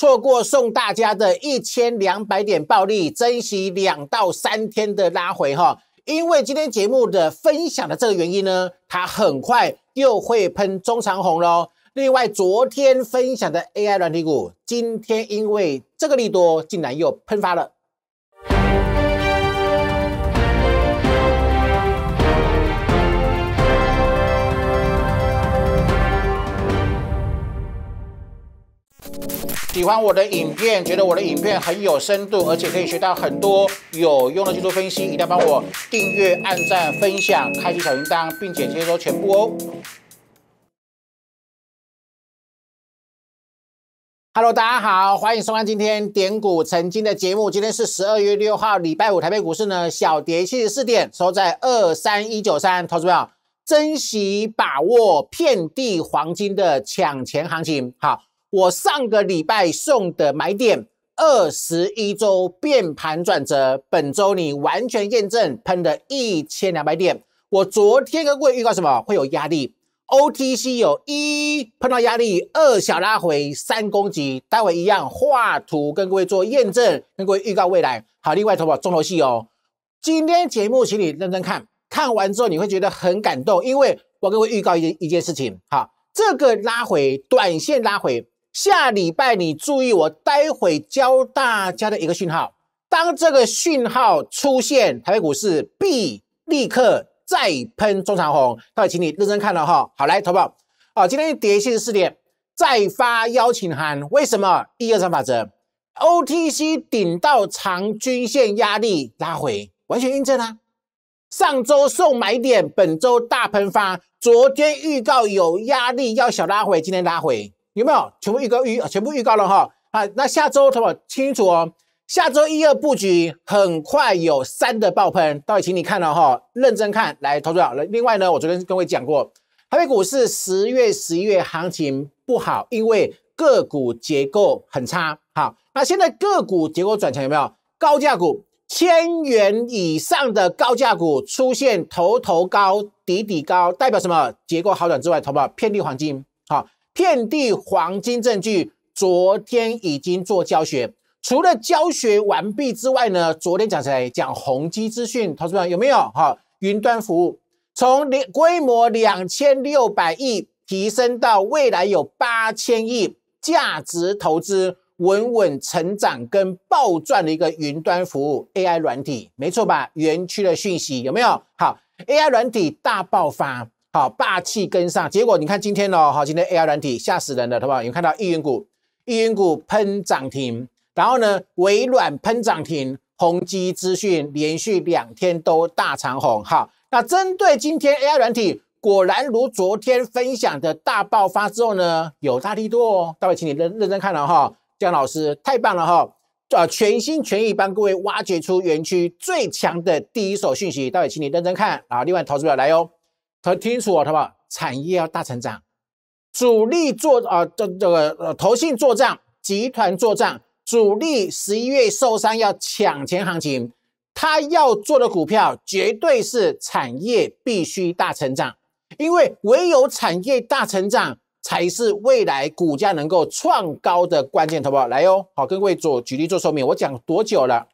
错过送大家的一千两百点暴利，珍惜两到三天的拉回哈，因为今天节目的分享的这个原因呢，它很快又会喷中长红喽。另外，昨天分享的 AI 软体股，今天因为这个利多，竟然又喷发了。喜欢我的影片，觉得我的影片很有深度，而且可以学到很多有用的技术分析，一定要帮我订阅、按赞、分享、开启小铃铛，并且接收全部哦。Hello，大家好，欢迎收看今天点股成金的节目。今天是十二月六号，礼拜五，台北股市呢小跌七十四点，收在二三一九三。投资票，珍惜把握遍地黄金的抢钱行情。好。我上个礼拜送的买点，二十一周变盘转折，本周你完全验证，喷的一千两百点。我昨天跟各位预告什么？会有压力，OTC 有一碰到压力，二小拉回，三攻击。待会一样画图跟各位做验证，跟各位预告未来。好，另外投保中头戏哦。今天节目请你认真看看完之后，你会觉得很感动，因为我跟各位预告一件一件事情。好，这个拉回，短线拉回。下礼拜你注意，我待会教大家的一个讯号。当这个讯号出现，台北股市必立刻再喷中长红。待会请你认真看了哈。好，来投保。好，今天跌七十四点，再发邀请函。为什么？一二三法则，OTC 顶到长均线压力拉回，完全印证啦。上周送买点，本周大喷发，昨天预告有压力要小拉回，今天拉回。有没有全部预告预全部预告了哈？啊，那下周投保清楚哦。下周一二布局很快有三的爆喷，到底请你看了哈，认真看。来，投资者了。另外呢，我昨天跟各位讲过，台北股市十月、十一月行情不好，因为个股结构很差。好，那现在个股结构转强有没有？高价股千元以上的高价股出现头头高、底底高，代表什么？结构好转之外，投保遍地黄金。好。遍地黄金证据，昨天已经做教学。除了教学完毕之外呢，昨天讲起来讲宏基资讯投资有没有？好，云端服务从两规模两千六百亿提升到未来有八千亿价值投资，稳稳成长跟暴赚的一个云端服务 AI 软体，没错吧？园区的讯息有没有？好，AI 软体大爆发。好霸气跟上，结果你看今天哦，哈，今天 AI 软体吓死人了，好不好？有看到易云股、易云股喷涨停，然后呢，微软喷涨停，宏基资讯连续两天都大长红，好，那针对今天 AI 软体，果然如昨天分享的大爆发之后呢，有大力度哦，待会请你认认真看了哈，江老师太棒了哈，呃，全心全意帮各位挖掘出园区最强的第一手讯息，待会请你认真看啊，另外投资表来哦。很听清楚啊，他吧，产业要大成长，主力做啊，这这个呃，投信做账，集团做账，主力十一月受伤要抢钱行情，他要做的股票绝对是产业必须大成长，因为唯有产业大成长才是未来股价能够创高的关键，好不好？来哟，好，跟各位做举例做说明，我讲多久了？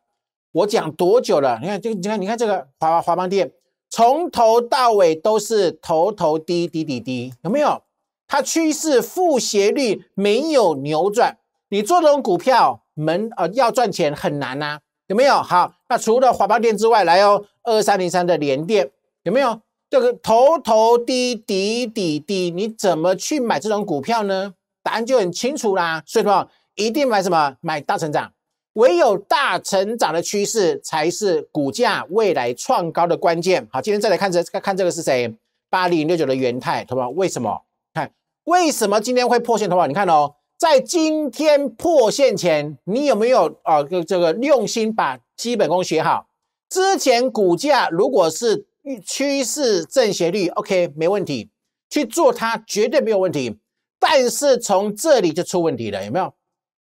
我讲多久了？你看这个，你看，你看这个华华邦电。从头到尾都是头头低低低低，有没有？它趋势负斜率没有扭转，你做这种股票门呃要赚钱很难呐，有没有？好，那除了华邦电之外，来哦，二三零三的联电有没有？这个头头低低低低，你怎么去买这种股票呢？答案就很清楚啦，所以说一定买什么？买大成长。唯有大成长的趋势，才是股价未来创高的关键。好，今天再来看这，看这个是谁？八零六九的元泰，同学，为什么？看为什么今天会破线？同学，你看哦，在今天破线前，你有没有啊？这个用心把基本功学好，之前股价如果是趋势正斜率，OK，没问题，去做它绝对没有问题。但是从这里就出问题了，有没有？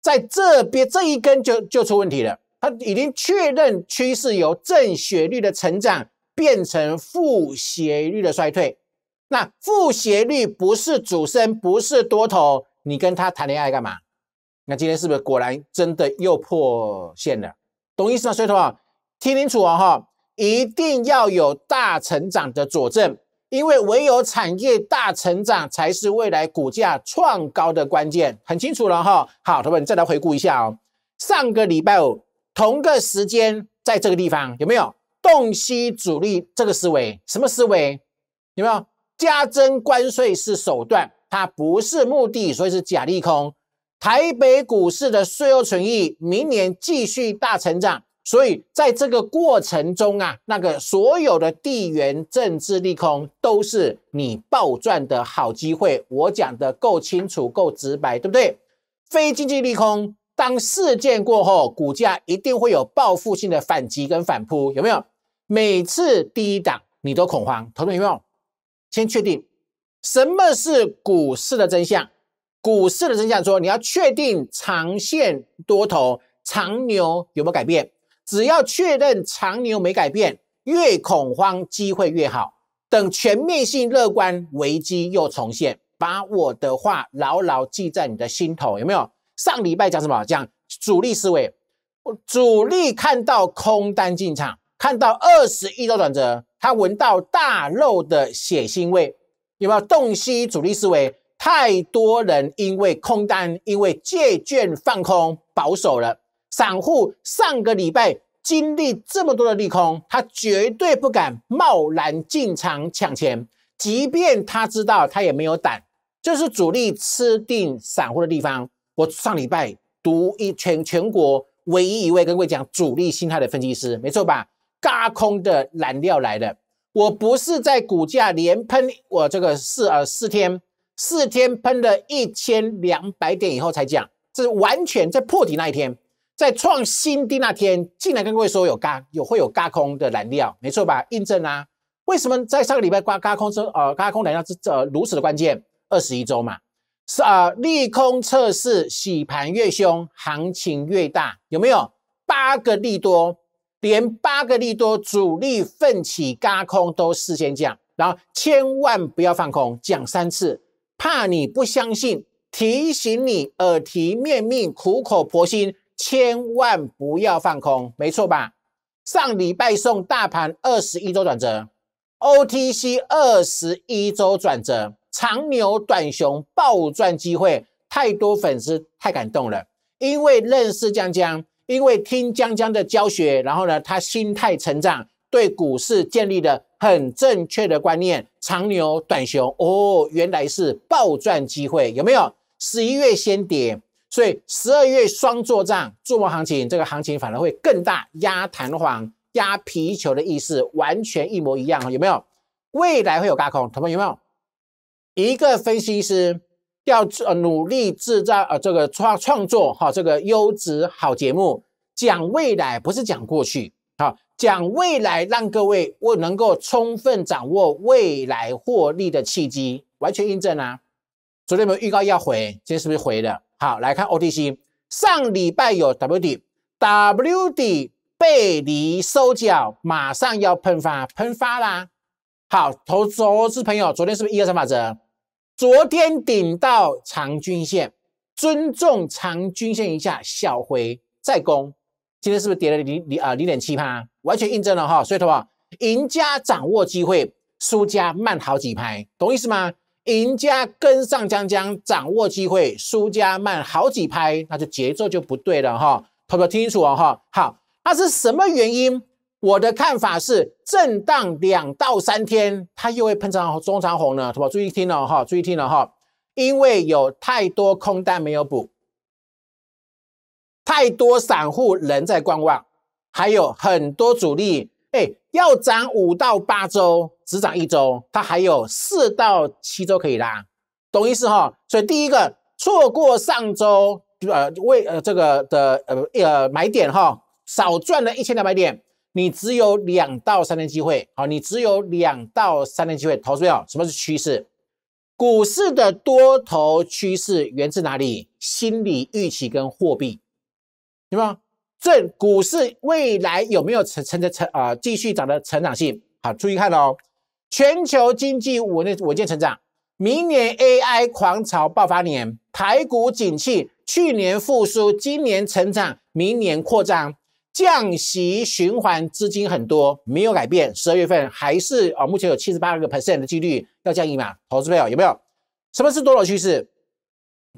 在这边这一根就就出问题了，它已经确认趋势由正斜率的成长变成负斜率的衰退。那负斜率不是主升，不是多头，你跟他谈恋爱干嘛？那今天是不是果然真的又破线了？懂意思吗，所以的啊？听清楚啊哈！一定要有大成长的佐证。因为唯有产业大成长，才是未来股价创高的关键，很清楚了哈。好，同学们，再来回顾一下哦。上个礼拜五，同个时间，在这个地方有没有洞悉主力这个思维？什么思维？有没有加征关税是手段，它不是目的，所以是假利空。台北股市的税后存益，明年继续大成长。所以在这个过程中啊，那个所有的地缘政治利空都是你暴赚的好机会。我讲的够清楚、够直白，对不对？非经济利空，当事件过后，股价一定会有报复性的反击跟反扑，有没有？每次低档你都恐慌，投资有有？先确定什么是股市的真相。股市的真相说，你要确定长线多头、长牛有没有改变。只要确认长牛没改变，越恐慌机会越好。等全面性乐观危机又重现，把我的话牢牢记在你的心头，有没有？上礼拜讲什么？讲主力思维。主力看到空单进场，看到二十一周转折，他闻到大肉的血腥味，有没有洞悉主力思维？太多人因为空单，因为借券放空保守了。散户上个礼拜经历这么多的利空，他绝对不敢贸然进场抢钱，即便他知道，他也没有胆。这是主力吃定散户的地方。我上礼拜读一全全国唯一一位跟各位讲主力心态的分析师，没错吧？嘎空的燃料来的，我不是在股价连喷我这个四呃四天四天喷了一千两百点以后才讲，是完全在破底那一天。在创新低那天，进来跟各位说有嘎有会有嘎空的燃料，没错吧？印证啊！为什么在上个礼拜刮嘎空之呃嘎空燃料是呃如此的关键？二十一周嘛，是呃利空测试洗盘越凶，行情越大，有没有？八个利多，连八个利多主力奋起嘎空都事先讲，然后千万不要放空，讲三次，怕你不相信，提醒你耳提面命，苦口婆心。千万不要放空，没错吧？上礼拜送大盘二十一周转折，OTC 二十一周转折，长牛短熊暴赚机会太多，粉丝太感动了。因为认识江江，因为听江江的教学，然后呢，他心态成长，对股市建立了很正确的观念，长牛短熊哦，原来是暴赚机会，有没有？十一月先跌。所以十二月双做账，做梦行情，这个行情反而会更大，压弹簧、压皮球的意思完全一模一样啊！有没有？未来会有大空，同学们有没有？一个分析师要呃努力制造呃这个创创作哈这个优质好节目，讲未来不是讲过去啊，讲未来让各位我能够充分掌握未来获利的契机，完全印证啊！昨天有没有预告要回？今天是不是回了？好，来看 OTC，上礼拜有 WD，WD 背离收脚，马上要喷发，喷发啦！好，投资朋友，昨天是不是一二三法则？昨天顶到长均线，尊重长均线一下，小回再攻，今天是不是跌了零零啊零点七趴？完全印证了哈，所以的话，赢家掌握机会，输家慢好几拍，懂意思吗？赢家跟上江江，掌握机会；输家慢好几拍，那就节奏就不对了哈。好不听清楚哦哈。好，它是什么原因？我的看法是，震荡两到三天，它又会喷长中长红呢。好不注意听了哈，注意听了哈。因为有太多空单没有补，太多散户仍在观望，还有很多主力哎，要涨五到八周。只涨一周，它还有四到七周可以拉，懂意思哈？所以第一个错过上周呃未呃这个的呃呃买点哈，少赚了一千两百点，你只有两到三天机会。好，你只有两到三天机会。投资要什么是趋势？股市的多头趋势源自哪里？心理预期跟货币，明白？这股市未来有没有成成的成啊继续涨的成长性？好，注意看喽。全球经济稳稳稳健成长，明年 AI 狂潮爆发年，台股景气去年复苏，今年成长，明年扩张，降息循环资金很多，没有改变。十二月份还是啊，目前有七十八个 percent 的几率要降一码，投资朋友有没有？什么是多头趋势？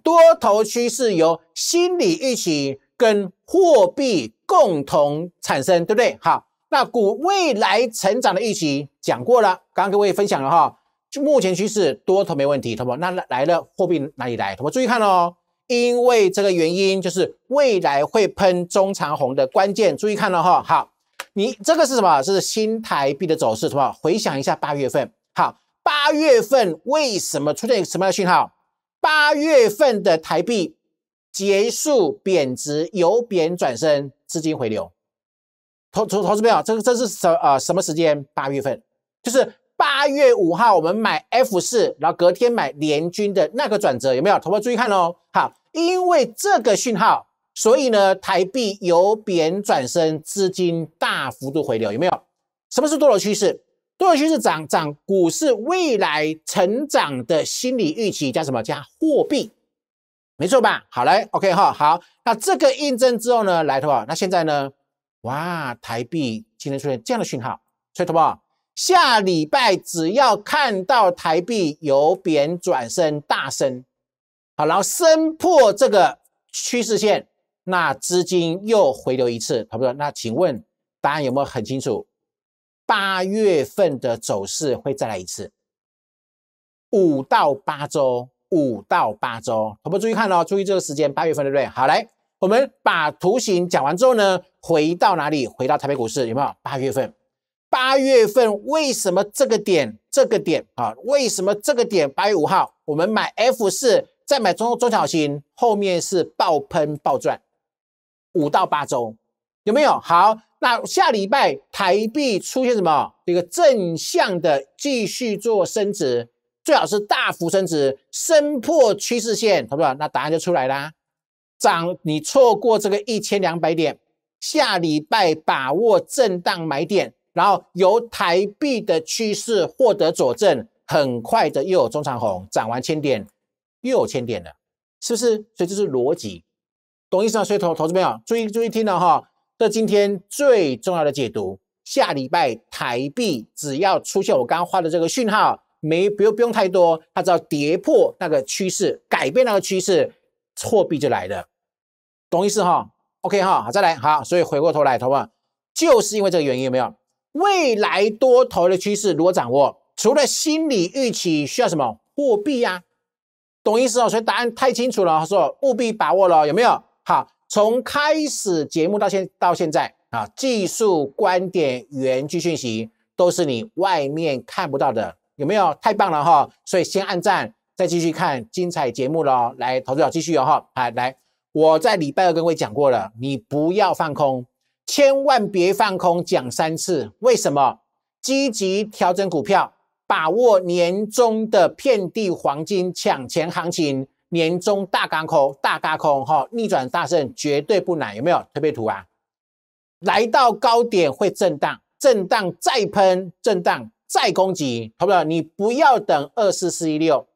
多头趋势由心理预期跟货币共同产生，对不对？好。那股未来成长的预期讲过了，刚刚各位分享了哈，就目前趋势多头没问题，好不？那来了货币哪里来？我不？注意看哦，因为这个原因就是未来会喷中长红的关键，注意看了哈。好，你这个是什么？是新台币的走势，好不？回想一下八月份，好，八月份为什么出现什么样的讯号？八月份的台币结束贬值，由贬转升，资金回流。投投投资朋友，这个这是什呃什么时间？八月份，就是八月五号，我们买 F 四，然后隔天买联军的那个转折，有没有？头豹注意看哦。好，因为这个讯号，所以呢，台币由贬转升，资金大幅度回流，有没有？什么是多头趋势？多头趋势涨涨股市未来成长的心理预期，加什么？加货币，没错吧？好嘞，OK 哈，好，那这个印证之后呢，来头啊，那现在呢？哇，台币今天出现这样的讯号，所以同学下礼拜只要看到台币由贬转升、大升，好，然后升破这个趋势线，那资金又回流一次。好不好？那请问答案有没有很清楚？八月份的走势会再来一次，五到八周，五到八周。同学注意看哦，注意这个时间，八月份对不对？好来。我们把图形讲完之后呢，回到哪里？回到台北股市有没有？八月份，八月份为什么这个点？这个点啊，为什么这个点？八月五号，我们买 F 四，再买中中小型，后面是爆喷爆赚五到八周，有没有？好，那下礼拜台币出现什么？一个正向的继续做升值，最好是大幅升值，升破趋势线，好不好？那答案就出来啦。涨，你错过这个一千两百点，下礼拜把握震荡买点，然后由台币的趋势获得佐证，很快的又有中长红，涨完千点又有千点了，是不是？所以这是逻辑，懂意思吗？所以投投资朋友注意注意听了哈，这今天最重要的解读，下礼拜台币只要出现我刚画的这个讯号，没不用不用太多，它只要跌破那个趋势，改变那个趋势，货币就来了。懂意思哈？OK 哈，再来好，所以回过头来，同学们，就是因为这个原因，有没有？未来多头的趋势如何掌握？除了心理预期，需要什么？货币呀，懂意思哦。所以答案太清楚了，他说务必把握了，有没有？好，从开始节目到现到现在啊，技术观点、原句讯息都是你外面看不到的，有没有？太棒了哈！所以先按赞，再继续看精彩节目喽。来，投资者继续哦哈，好来。我在礼拜二跟各位讲过了，你不要放空，千万别放空，讲三次。为什么？积极调整股票，把握年终的遍地黄金抢钱行情，年终大港口大加空哈，逆转大胜绝对不难，有没有？推背图啊，来到高点会震荡，震荡再喷，震荡再攻击，好不好？你不要等二四四一六。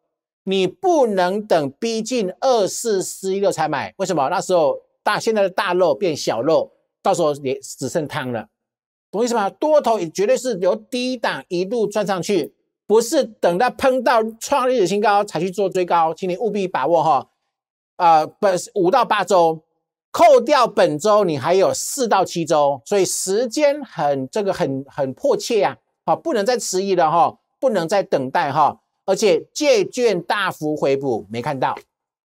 你不能等逼近二四四一六才买，为什么？那时候大现在的大肉变小肉，到时候也只剩汤了，懂意思吗？多头也绝对是由低档一路赚上去，不是等到碰到创历史新高才去做追高，请你务必把握哈，呃，本五到八周，扣掉本周，你还有四到七周，所以时间很这个很很迫切呀，好，不能再迟疑了哈，不能再等待哈。而且借券大幅回补，没看到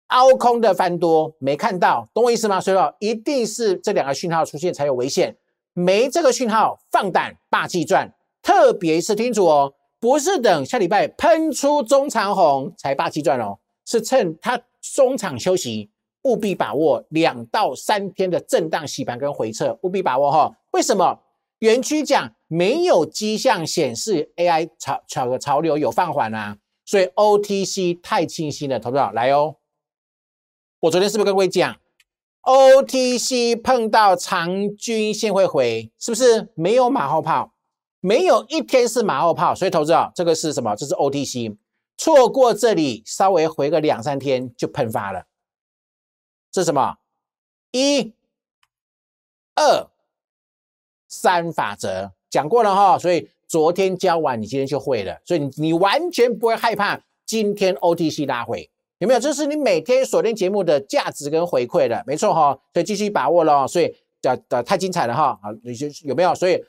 凹空的翻多，没看到，懂我意思吗？所以说，一定是这两个讯号出现才有危险，没这个讯号，放胆霸气赚。特别是听主哦，不是等下礼拜喷出中长红才霸气赚哦，是趁它中场休息，务必把握两到三天的震荡洗盘跟回撤，务必把握哈。为什么园区讲没有迹象显示 AI 潮潮潮流有放缓啊？所以 OTC 太清晰了，投资者来哦！我昨天是不是跟各位讲，OTC 碰到长均线会回，是不是没有马后炮？没有一天是马后炮，所以投资者这个是什么？这是 OTC 错过这里稍微回个两三天就喷发了，这是什么？一、二、三法则讲过了哈，所以。昨天教完，你今天就会了，所以你你完全不会害怕今天 OTC 拉回，有没有？这是你每天锁定节目的价值跟回馈的，没错哈，所以继续把握喽。所以，啊啊，太精彩了哈！啊，你就有没有？所以，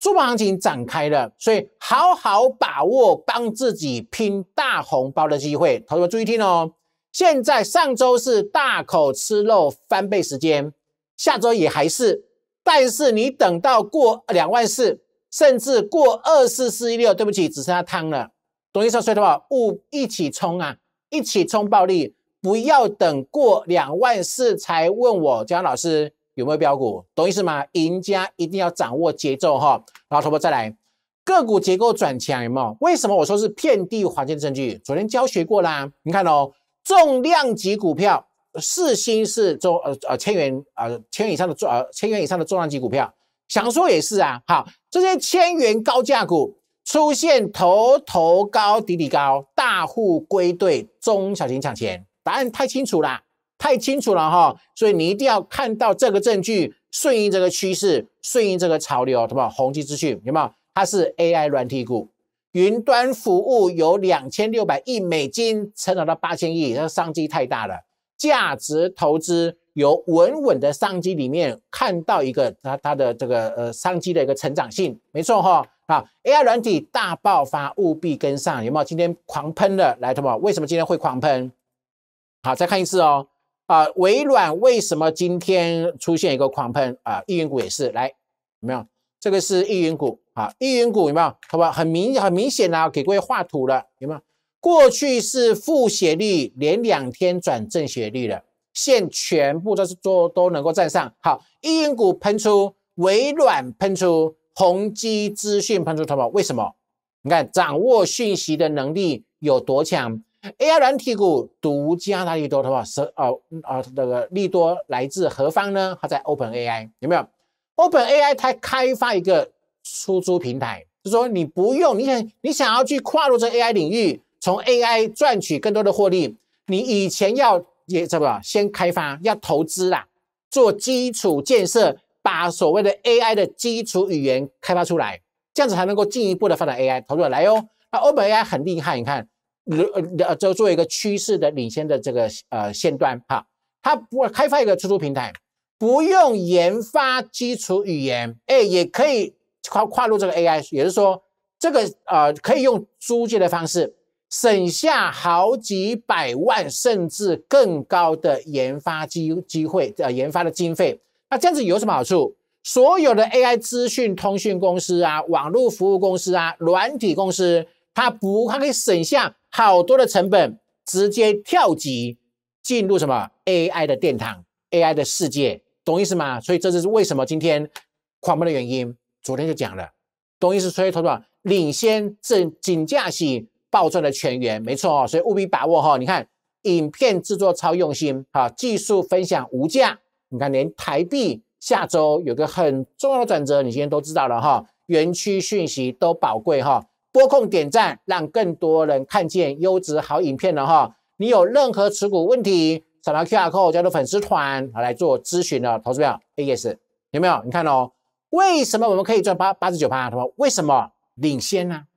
珠宝行情展开了，所以好好把握，帮自己拼大红包的机会。同学们注意听哦，现在上周是大口吃肉翻倍时间，下周也还是，但是你等到过两万四。甚至过二四四一六，对不起，只剩下汤了。懂意思所以的话，呜，一起冲啊！一起冲暴利，不要等过两万四才问我姜老师有没有标股，懂意思吗？赢家一定要掌握节奏哈。然后，婆婆再来，个股结构转强有没有？为什么我说是遍地黄金证据？昨天教学过啦。你看哦，重量级股票四星是中呃呃千元呃千元以上的重呃千元以上的重量级股票，想说也是啊，好。这些千元高价股出现头头高底底高，大户归队，中小型抢钱。答案太清楚了，太清楚了哈！所以你一定要看到这个证据，顺应这个趋势，顺应这个潮流，懂吗？宏基资讯有没有？它是 AI 软体股，云端服务有两千六百亿美金成长到八千亿，那商机太大了，价值投资。有稳稳的商机里面看到一个它它的这个呃商机的一个成长性，没错哈。好，AI 软体大爆发，务必跟上，有没有？今天狂喷的来，好不为什么今天会狂喷？好，再看一次哦。啊，微软为什么今天出现一个狂喷？啊，易云股也是，来有没有？这个是易云股啊，易云股有没有？好不好？很明很明显的给各位画图了，有没有？过去是负斜率，连两天转正斜率了。线全部都是做都能够站上好，一云股喷出，微软喷出，宏基资讯喷出，对吧？为什么？你看掌握讯息的能力有多强？AI 软体股独家哪里多，对吧？是哦啊，那个利多来自何方呢？它在 Open AI 有没有？Open AI 它开发一个出租平台，就说你不用你想你想要去跨入这 AI 领域，从 AI 赚取更多的获利，你以前要。也知道先开发要投资啦，做基础建设，把所谓的 AI 的基础语言开发出来，这样子才能够进一步的发展 AI。投入来哟！那 OpenAI 很厉害，你看，呃呃，就作为一个趋势的领先的这个呃线段哈，它不开发一个出租平台，不用研发基础语言，哎，也可以跨跨入这个 AI，也是说这个呃可以用租借的方式。省下好几百万甚至更高的研发机机会，呃，研发的经费。那这样子有什么好处？所有的 AI 资讯通讯公司啊，网络服务公司啊，软体公司，它不它可以省下好多的成本，直接跳级进入什么 AI 的殿堂，AI 的世界，懂意思吗？所以这就是为什么今天狂奔的原因。昨天就讲了，懂意思？所以头子领先这金价系。暴赚的全员，没错哦，所以务必把握哈。你看影片制作超用心，哈，技术分享无价。你看连台币下周有个很重要的转折，你今天都知道了哈。园区讯息都宝贵哈，播控点赞，让更多人看见优质好影片了哈。你有任何持股问题，扫描 Q R Code 加入粉丝团，来做咨询了。投资票 A S 有没有？你看哦，为什么我们可以赚八八十九趴？为什么领先呢？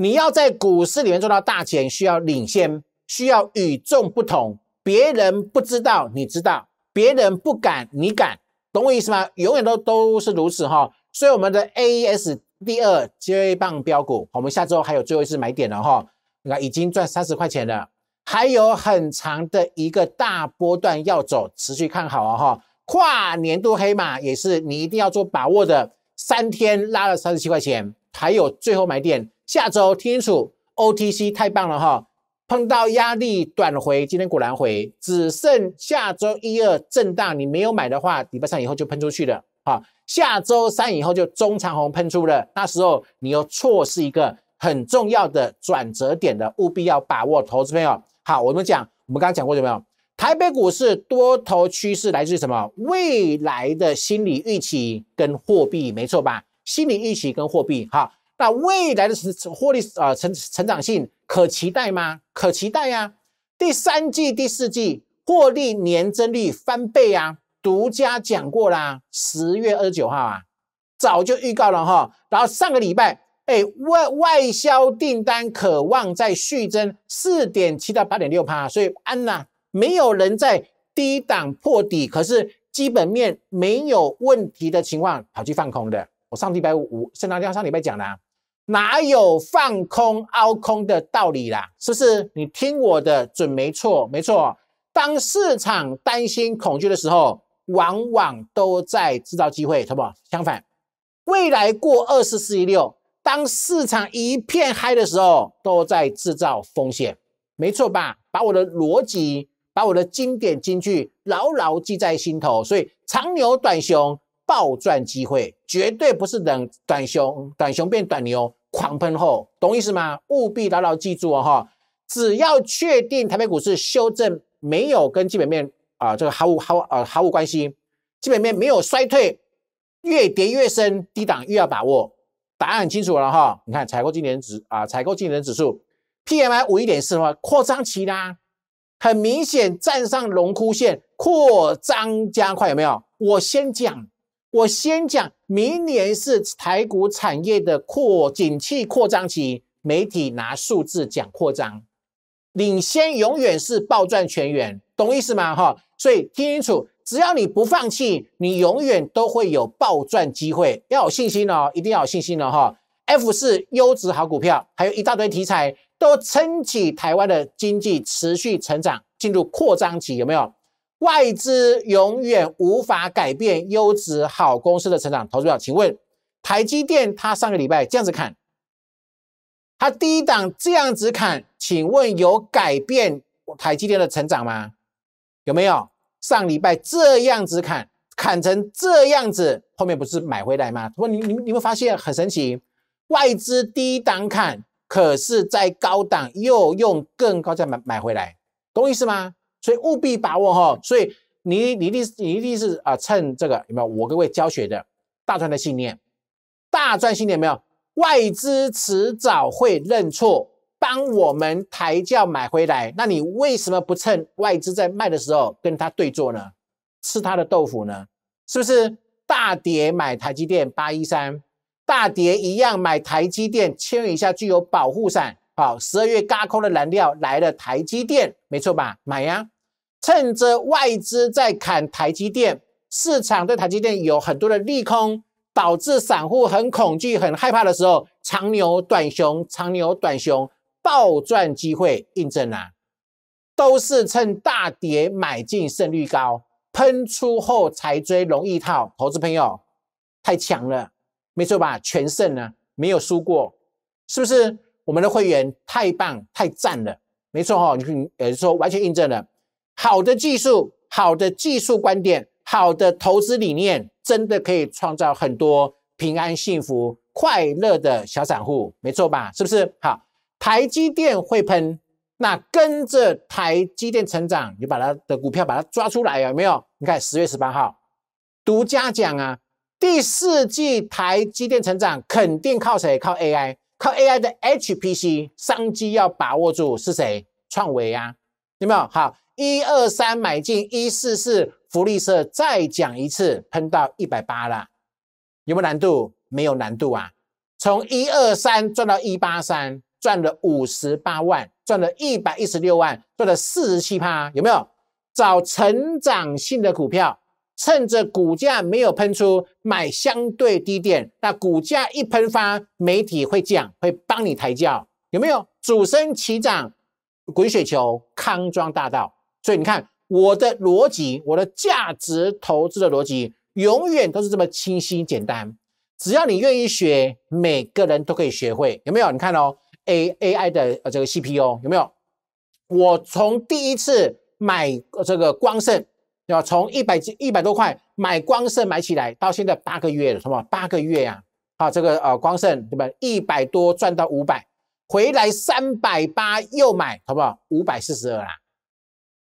你要在股市里面赚到大钱，需要领先，需要与众不同，别人不知道，你知道；别人不敢，你敢，懂我意思吗？永远都都是如此哈。所以我们的 A S 第二接力棒标股，我们下周还有最后一次买点了哈。你看，已经赚三十块钱了，还有很长的一个大波段要走，持续看好啊哈。跨年度黑马也是你一定要做把握的，三天拉了三十七块钱。还有最后买点，下周听清楚，OTC 太棒了哈！碰到压力短回，今天果然回，只剩下周一二震荡。你没有买的话，礼拜三以后就喷出去了，好，下周三以后就中长红喷出了，那时候你要错是一个很重要的转折点的，务必要把握。投资朋友，好，我们讲，我们刚刚讲过有没有？台北股市多头趋势来自于什么？未来的心理预期跟货币，没错吧？心理预期跟货币，哈，那未来的成获利啊，成成长性可期待吗？可期待呀。第三季、第四季获利年增率翻倍啊，独家讲过啦，十月二十九号啊，早就预告了哈。然后上个礼拜，哎，外外销订单渴望再续增四点七到八点六趴，所以安呐，没有人在低档破底，可是基本面没有问题的情况，跑去放空的。我上礼拜五，圣诞江上礼拜讲的，哪有放空凹空的道理啦？是不是？你听我的准没错，没错。当市场担心恐惧的时候，往往都在制造机会，好不？相反，未来过二四四一六，当市场一片嗨的时候，都在制造风险，没错吧？把我的逻辑，把我的经典金句牢牢记在心头，所以长牛短熊。暴赚机会绝对不是等短熊，短熊变短牛，狂喷后，懂意思吗？务必牢牢记住哦哈！只要确定台北股市修正没有跟基本面啊这个毫无毫无啊毫无关系，基本面没有衰退，越跌越深，低档越要把握。答案很清楚了哈！你看采购经理人指啊，采购经理人指数 P M I 五一点四话，扩张期啦，很明显站上龙枯线，扩张加快，有没有？我先讲。我先讲，明年是台股产业的扩景气扩张期，媒体拿数字讲扩张，领先永远是暴赚全员，懂意思吗？哈，所以听清楚，只要你不放弃，你永远都会有暴赚机会，要有信心哦，一定要有信心哦，哈。F 是优质好股票，还有一大堆题材都撑起台湾的经济持续成长，进入扩张期，有没有？外资永远无法改变优质好公司的成长。投资者，请问台积电它上个礼拜这样子砍，它低档这样子砍，请问有改变台积电的成长吗？有没有上礼拜这样子砍，砍成这样子，后面不是买回来吗？说你你你会发现很神奇，外资低档砍，可是在高档又用更高价买买回来，懂意思吗？所以务必把握哈，所以你你一定你一定是啊趁这个有没有？我各位教学的大专的信念，大专信念有没有？外资迟早会认错，帮我们抬轿买回来。那你为什么不趁外资在卖的时候跟他对坐呢？吃他的豆腐呢？是不是大跌买台积电八一三，大跌一样买台积电千以下具有保护伞。好，十二月嘎空的燃料来了，台积电没错吧？买呀，趁着外资在砍台积电，市场对台积电有很多的利空，导致散户很恐惧、很害怕的时候，长牛短熊，长牛短熊暴赚机会，印证啊，都是趁大跌买进，胜率高，喷出后才追容易套。投资朋友太强了，没错吧？全胜啊，没有输过，是不是？我们的会员太棒太赞了，没错哈，你也是说完全印证了，好的技术、好的技术观点、好的投资理念，真的可以创造很多平安、幸福、快乐的小散户，没错吧？是不是？好，台积电会喷，那跟着台积电成长，你把它的股票把它抓出来，有没有？你看十月十八号，独家讲啊，第四季台积电成长肯定靠谁？靠 AI。靠 AI 的 HPC 商机要把握住，是谁？创维啊，有没有？好，一二三买进，一四四福利社，再讲一次，喷到一百八了，有没有难度？没有难度啊，从一二三赚到一八三，赚了五十八万，赚了一百一十六万，赚了四十七趴，有没有？找成长性的股票。趁着股价没有喷出，买相对低点。那股价一喷发，媒体会讲，会帮你抬轿，有没有？主升起涨，滚雪球，康庄大道。所以你看，我的逻辑，我的价值投资的逻辑，永远都是这么清晰简单。只要你愿意学，每个人都可以学会，有没有？你看哦，A A I 的呃这个 C P U 有没有？我从第一次买这个光盛。要从一百几、一百多块买光盛买起来，到现在八个月了，什么八个月呀？好，这个呃光盛对吧？一百多赚到五百，回来三百八又买，好不好？五百四十二啦，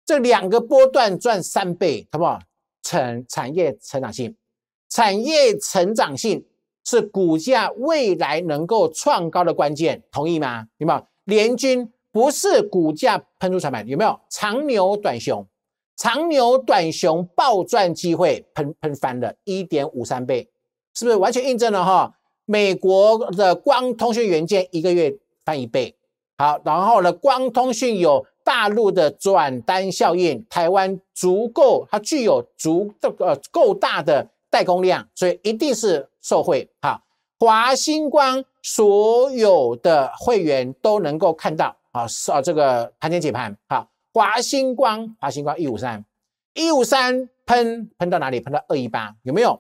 这两个波段赚三倍，好不好？成产业成长性，产业成长性是股价未来能够创高的关键，同意吗？有没有联军不是股价喷出产品，有没有长牛短熊？长牛短熊暴赚机会喷喷翻了一点五三倍，是不是完全印证了哈？美国的光通讯元件一个月翻一倍，好，然后呢，光通讯有大陆的转单效应，台湾足够，它具有足呃够大的代工量，所以一定是受惠。好，华星光所有的会员都能够看到，啊，是啊这个盘前解盘，好。华星光，华星光一五三，一五三喷喷到哪里？喷到二一八，有没有？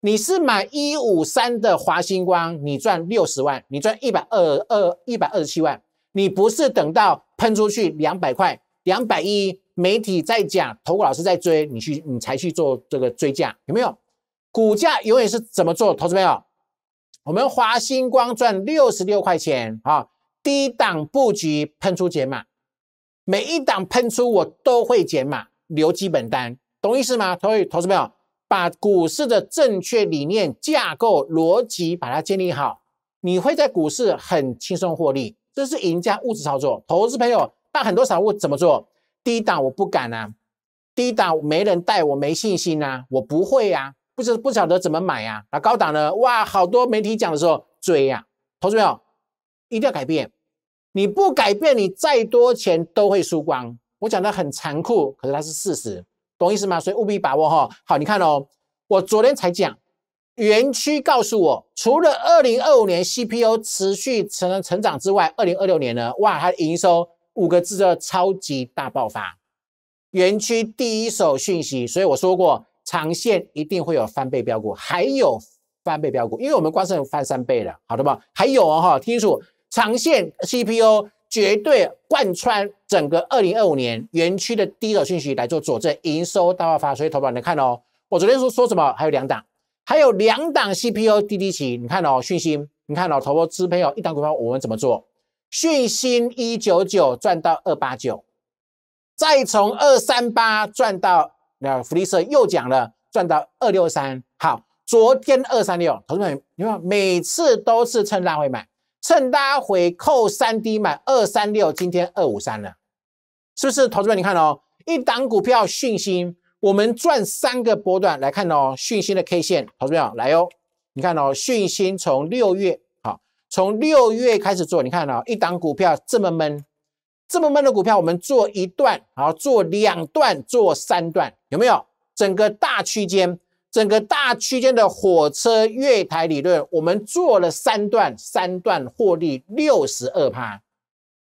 你是买一五三的华星光，你赚六十万，你赚一百二二一百二十七万，你不是等到喷出去两百块，两百一媒体在讲，投股老师在追，你去你才去做这个追价，有没有？股价永远是怎么做，投资朋友？我们华星光赚六十六块钱啊，低档布局喷出解码。每一档喷出，我都会减码留基本单，懂意思吗？投以投资朋友，把股市的正确理念、架构、逻辑，把它建立好，你会在股市很轻松获利，这是赢家物质操作。投资朋友，那很多散户怎么做？低档我不敢呐，低档没人带，我没信心呐，我不会呀，不不晓得怎么买呀。那高档的，哇，好多媒体讲的时候追呀，投资朋友一定要改变。你不改变，你再多钱都会输光。我讲的很残酷，可是它是事实，懂意思吗？所以务必把握哈。好，你看哦，我昨天才讲，园区告诉我，除了二零二五年 CPU 持续成成长之外，二零二六年呢，哇，它的营收五个字的超级大爆发。园区第一手讯息，所以我说过，长线一定会有翻倍标股，还有翻倍标股，因为我们光是翻三倍了，好的吧？还有哦，哈，听清楚。长线 CPU 绝对贯穿整个二零二五年园区的低走讯息来做佐证，营收大爆发，所以投保人看哦。我昨天说说什么？还有两档，还有两档 CPU 低低起，你看哦，讯息，你看哦，投保支配哦，一档股票我们怎么做？讯息一九九赚到二八九，再从二三八赚到那福利社又讲了赚到二六三。好，昨天二三六，同志们，你看，每次都是趁大回买。趁拉回，扣三 D 买二三六，今天二五三了，是不是？投资者，你看哦，一档股票讯息，我们赚三个波段来看哦，讯息的 K 线，投资者来哦，你看哦，讯息从六月好，从六月开始做，你看哦，一档股票这么闷，这么闷的股票，我们做一段，好做两段，做三段，有没有？整个大区间。整个大区间的火车月台理论，我们做了三段，三段获利六十二趴，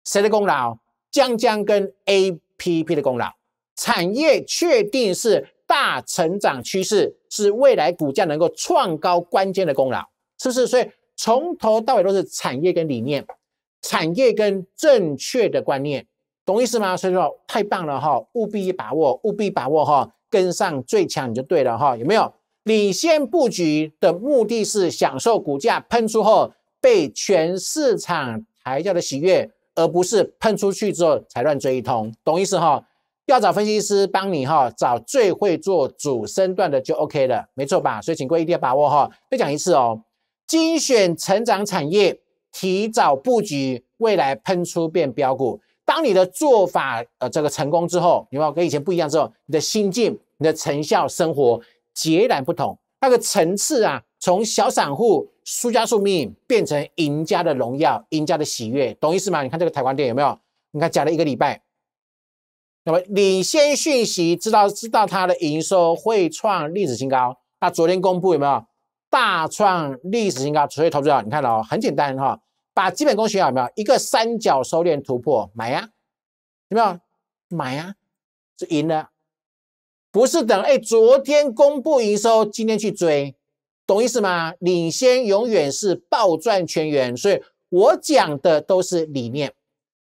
谁的功劳？江江跟 A P P 的功劳。产业确定是大成长趋势，是未来股价能够创高关键的功劳，是不是？所以从头到尾都是产业跟理念，产业跟正确的观念，懂意思吗？所以说太棒了哈，务必把握，务必把握哈，跟上最强你就对了哈，有没有？领先布局的目的是享受股价喷出后被全市场抬轿的喜悦，而不是喷出去之后才乱追一通。懂意思哈？要找分析师帮你哈，找最会做主升段的就 OK 了，没错吧？所以，请各位一定要把握哈。再讲一次哦，精选成长产业，提早布局未来喷出变标股。当你的做法呃这个成功之后，你没有跟以前不一样之后，你的心境、你的成效、生活。截然不同，那个层次啊，从小散户输家宿命变成赢家的荣耀、赢家的喜悦，懂意思吗？你看这个台湾店有没有？你看讲了一个礼拜，那么领先讯息知道知道它的营收会创历史新高，它昨天公布有没有？大创历史新高，所以投资者你看哦，很简单哈，把基本功学好没有？一个三角收敛突破买呀，有没有？买啊，是赢了。不是等哎，昨天公布营收，今天去追，懂意思吗？领先永远是暴赚全员，所以我讲的都是理念、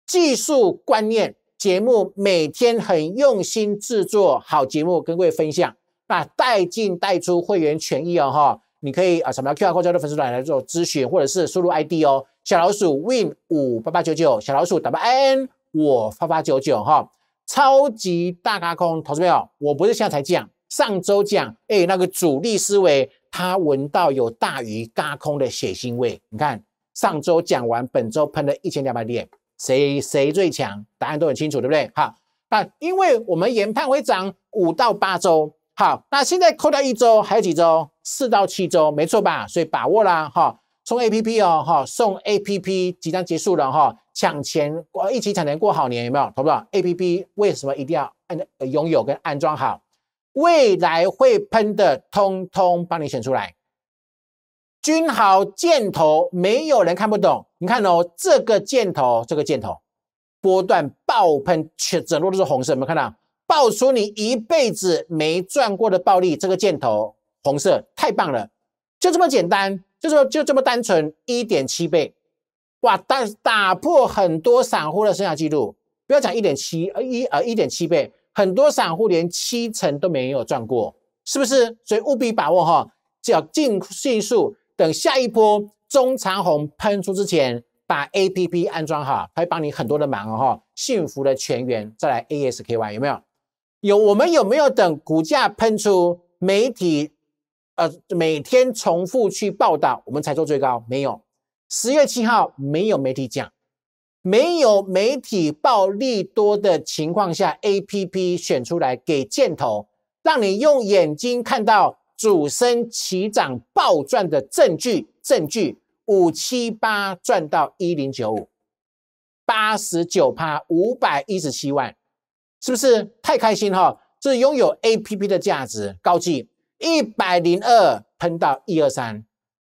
技术、观念。节目每天很用心制作好节目，跟各位分享。那带进带出会员权益哦，哈，你可以啊扫描 Q R code 粉丝团来做咨询，或者是输入 I D 哦，小老鼠 Win 五八八九九，小老鼠 W I N 五八八九九哈。超级大咖空，投资朋友，我不是现在才讲，上周讲，哎，那个主力思维，他闻到有大鱼嘎空的血腥味。你看上周讲完，本周喷了一千两百点，谁谁最强？答案都很清楚，对不对？好，那因为我们研判会涨五到八周，好，那现在扣掉一周，还有几周？四到七周，没错吧？所以把握啦，哈，送 A P P 哦，哈，送 A P P 即将结束了，哈。抢钱过，一起抢钱过好年，有没有？不宝 A P P 为什么一定要安拥有跟安装好？未来会喷的，通通帮你选出来。君豪箭头，没有人看不懂。你看哦，这个箭头，这个箭头，波段爆喷，全整路都是红色，有没有看到？爆出你一辈子没赚过的暴利，这个箭头红色，太棒了，就这么简单，就说就这么单纯，一点七倍。哇！但打破很多散户的生涯记录，不要讲一点七一呃一点七倍，很多散户连七成都没有赚过，是不是？所以务必把握哈，只要尽迅速等下一波中长虹喷出之前，把 A P P 安装好，它会帮你很多的忙哦哈。幸福的全员再来 A S K Y 有没有？有，我们有没有等股价喷出媒体呃每天重复去报道，我们才做最高？没有。十月七号，没有媒体讲，没有媒体暴利多的情况下，A P P 选出来给箭头，让你用眼睛看到主升起涨暴赚的证据。证据五七八赚到一零九五八十九趴五百一十七万，是不是太开心哈？这是拥有 A P P 的价值。高记一百零二喷到一二三。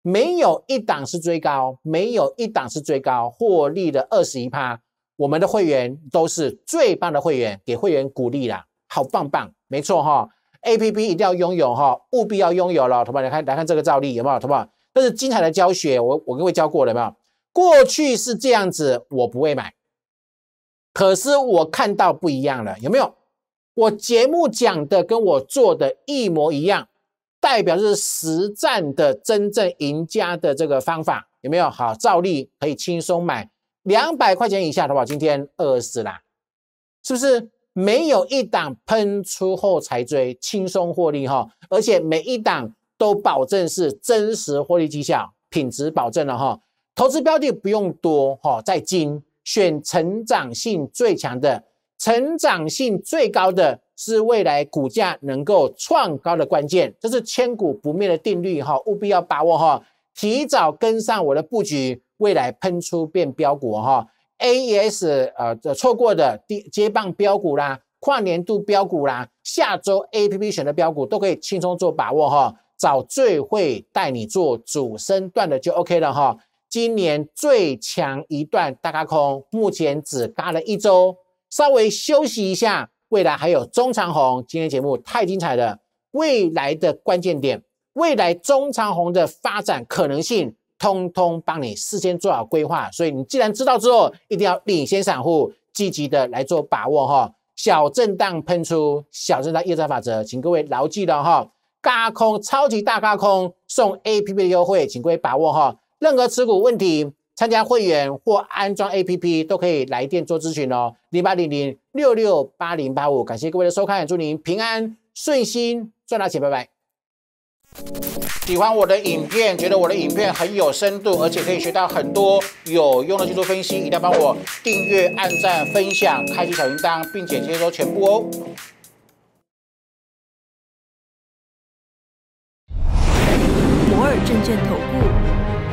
没有一档是追高，没有一档是追高，获利的二十一趴，我们的会员都是最棒的会员，给会员鼓励啦，好棒棒，没错哈，A P P 一定要拥有哈，务必要拥有了，好不好？来看来看这个照例有没有，好不好？这是精彩的教学，我我各位教过了没有？过去是这样子，我不会买，可是我看到不一样了，有没有？我节目讲的跟我做的一模一样。代表是实战的真正赢家的这个方法有没有好？照例可以轻松买两百块钱以下的宝，今天二十啦，是不是？没有一档喷出后才追，轻松获利哈，而且每一档都保证是真实获利绩效，品质保证了哈。投资标的不用多哈，在精选成长性最强的，成长性最高的。是未来股价能够创高的关键，这是千古不灭的定律哈，务必要把握哈，提早跟上我的布局，未来喷出变标股哈，A E S 呃，错过的跌接棒标股啦，跨年度标股啦，下周 A P P 选的标股都可以轻松做把握哈，找最会带你做主升段的就 O K 了哈，今年最强一段大咖空，目前只嘎了一周，稍微休息一下。未来还有中长红，今天节目太精彩了。未来的关键点，未来中长红的发展可能性，通通帮你事先做好规划。所以你既然知道之后，一定要领先散户，积极的来做把握哈。小震荡喷出，小震荡业战法则，请各位牢记了哈。高空超级大高空送 A P P 的优惠，请各位把握哈。任何持股问题。参加会员或安装 APP 都可以来电做咨询哦，零八零零六六八零八五。感谢各位的收看，祝您平安顺心，赚大钱，拜拜。喜欢我的影片，觉得我的影片很有深度，而且可以学到很多有用的技术分析，一定要帮我订阅、按赞、分享、开启小铃铛，并且接收全部哦。摩尔证券投顾。